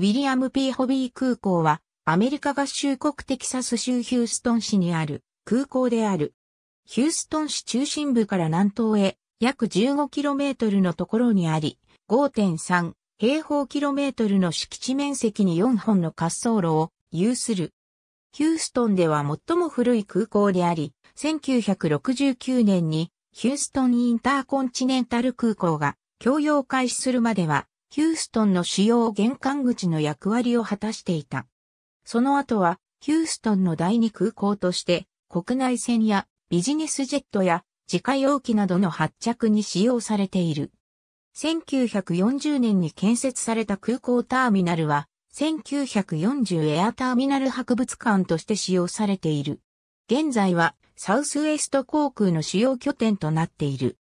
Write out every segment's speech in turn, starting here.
ウィリアム・ P・ ホビー空港は、アメリカ合衆国テキサス州ヒューストン市にある空港である。ヒューストン市中心部から南東へ約 15km のところにあり、5.3平方キロメートルの敷地面積に4本の滑走路を有する。ヒューストンでは最も古い空港であり、1969年にヒューストンインターコンチネンタル空港が供用開始するまではヒューストンの主要玄関口の役割を果たしていた。その後は、ヒューストンの第二空港として、国内線やビジネスジェットや自家用機などの発着に使用されている。1940年に建設された空港ターミナルは、1940エアターミナル博物館として使用されている。現在は、サウスウェスト航空の主要拠点となっている。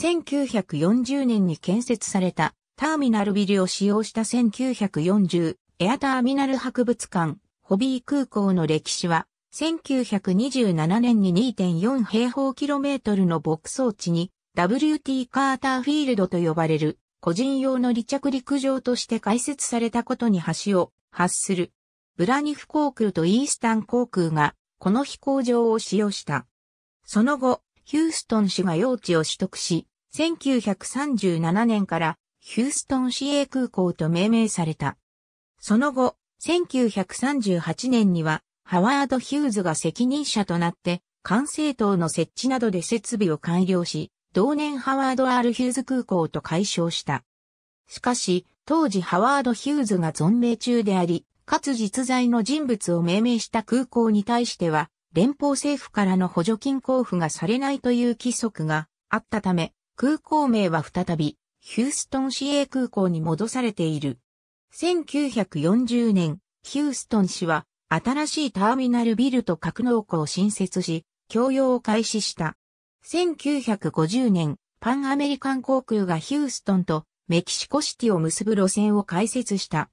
1940年に建設されたターミナルビルを使用した1940エアターミナル博物館、ホビー空港の歴史は、1927年に2.4平方キロメートルの牧草地に WT カーターフィールドと呼ばれる個人用の離着陸場として開設されたことに橋を発する。ブラニフ航空とイースタン航空がこの飛行場を使用した。その後、ヒューストン市が用地を取得し、1937年からヒューストン市営空港と命名された。その後、1938年には、ハワード・ヒューズが責任者となって、管制塔の設置などで設備を改良し、同年ハワード・アル・ヒューズ空港と解消した。しかし、当時ハワード・ヒューズが存命中であり、かつ実在の人物を命名した空港に対しては、連邦政府からの補助金交付がされないという規則があったため、空港名は再びヒューストン市営空港に戻されている。1940年、ヒューストン市は新しいターミナルビルと格納庫を新設し、供用を開始した。1950年、パンアメリカン航空がヒューストンとメキシコシティを結ぶ路線を開設した。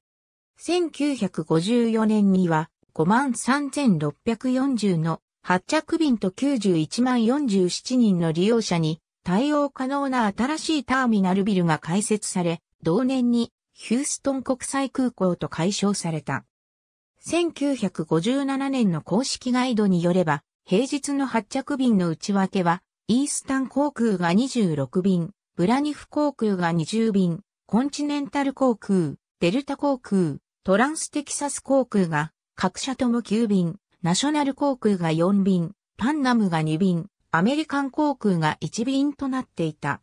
1954年には53,640の発着便と91万47人の利用者に対応可能な新しいターミナルビルが開設され、同年にヒューストン国際空港と解消された。1957年の公式ガイドによれば、平日の発着便の内訳は、イースタン航空が26便、ブラニフ航空が20便、コンチネンタル航空、デルタ航空、トランステキサス航空が、各社とも9便、ナショナル航空が4便、パンナムが2便、アメリカン航空が一便となっていた。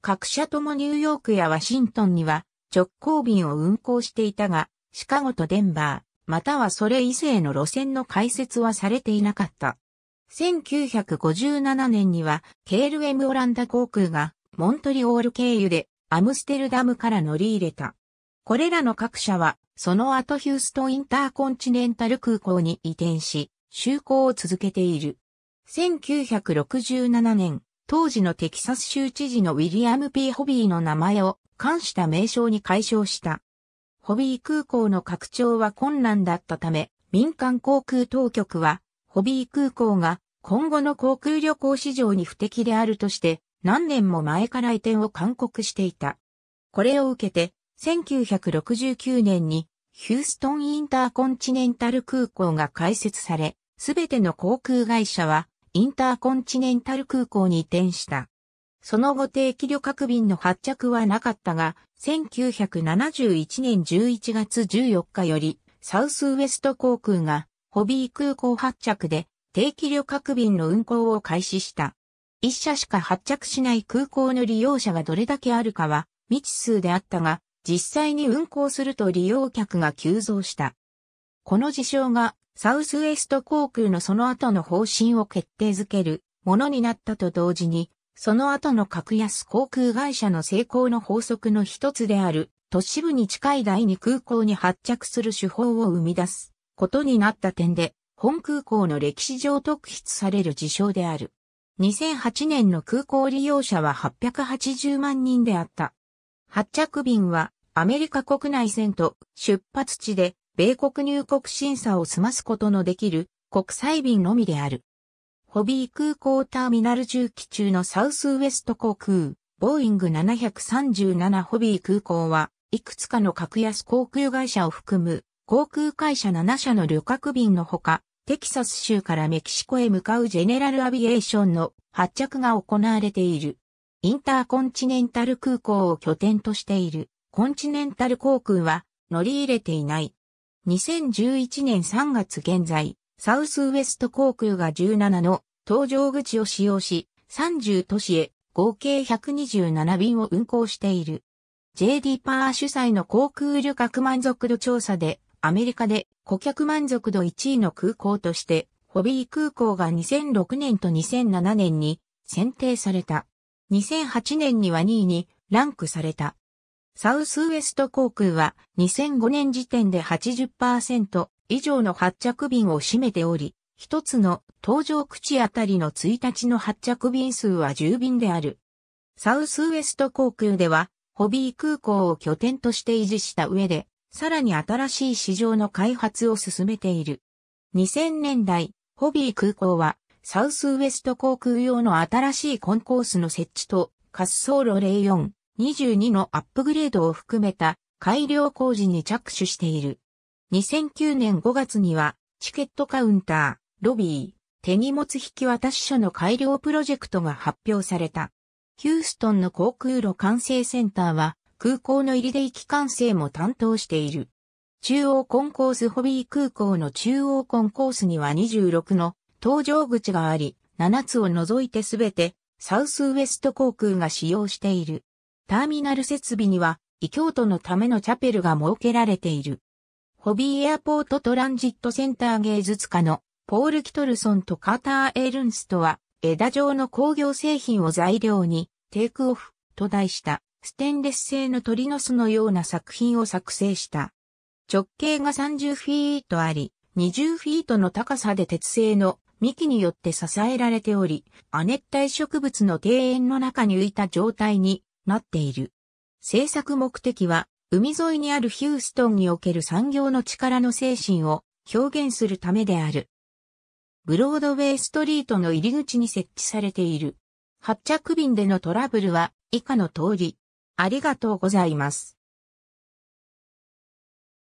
各社ともニューヨークやワシントンには直行便を運行していたが、シカゴとデンバー、またはそれ以前の路線の開設はされていなかった。1957年には、KLM オランダ航空が、モントリオール経由で、アムステルダムから乗り入れた。これらの各社は、その後ヒューストインターコンチネンタル空港に移転し、就航を続けている。1967年、当時のテキサス州知事のウィリアム・ P・ ホビーの名前を冠した名称に解消した。ホビー空港の拡張は困難だったため、民間航空当局は、ホビー空港が今後の航空旅行市場に不適であるとして、何年も前から移転を勧告していた。これを受けて、1969年にヒューストンインターコンチネンタル空港が開設され、すべての航空会社はインターコンチネンタル空港に移転した。その後定期旅客便の発着はなかったが、1971年11月14日より、サウスウエスト航空が、ホビー空港発着で、定期旅客便の運航を開始した。一社しか発着しない空港の利用者がどれだけあるかは未知数であったが、実際に運航すると利用客が急増した。この事象がサウスウェスト航空のその後の方針を決定づけるものになったと同時に、その後の格安航空会社の成功の法則の一つである、都市部に近い第二空港に発着する手法を生み出すことになった点で、本空港の歴史上特筆される事象である。2008年の空港利用者は880万人であった。発着便はアメリカ国内線と出発地で米国入国審査を済ますことのできる国際便のみである。ホビー空港ターミナル中期中のサウスウエスト航空、ボーイング737ホビー空港は、いくつかの格安航空会社を含む、航空会社7社の旅客便のほか、テキサス州からメキシコへ向かうジェネラルアビエーションの発着が行われている。インターコンチネンタル空港を拠点としているコンチネンタル航空は乗り入れていない2011年3月現在、サウスウエスト航空が17の搭乗口を使用し、30都市へ合計127便を運航している。JD パー主催の航空旅客満足度調査で、アメリカで顧客満足度1位の空港として、ホビー空港が2006年と2007年に選定された。2008年には2位にランクされた。サウスウエスト航空は2005年時点で80%以上の発着便を占めており、一つの搭乗口あたりの1日の発着便数は10便である。サウスウエスト航空では、ホビー空港を拠点として維持した上で、さらに新しい市場の開発を進めている。2000年代、ホビー空港は、サウスウエスト航空用の新しいコンコースの設置と、滑走路04、22のアップグレードを含めた改良工事に着手している。2009年5月には、チケットカウンター、ロビー、手荷物引き渡し所の改良プロジェクトが発表された。ヒューストンの航空路管制センターは、空港の入りで行き管制も担当している。中央コンコースホビー空港の中央コンコースには26の搭乗口があり、7つを除いてすべてサウスウエスト航空が使用している。ターミナル設備には、異教徒のためのチャペルが設けられている。ホビーエアポートトランジットセンター芸術家のポール・キトルソンとカーター・エルンストは、枝状の工業製品を材料に、テイクオフと題したステンレス製の鳥の巣のような作品を作成した。直径が30フィートあり、20フィートの高さで鉄製の幹によって支えられており、亜熱帯植物の庭園の中に浮いた状態になっている。制作目的は、海沿いにあるヒューストンにおける産業の力の精神を表現するためである。ブロードウェイストリートの入り口に設置されている。発着便でのトラブルは以下の通り。ありがとうございます。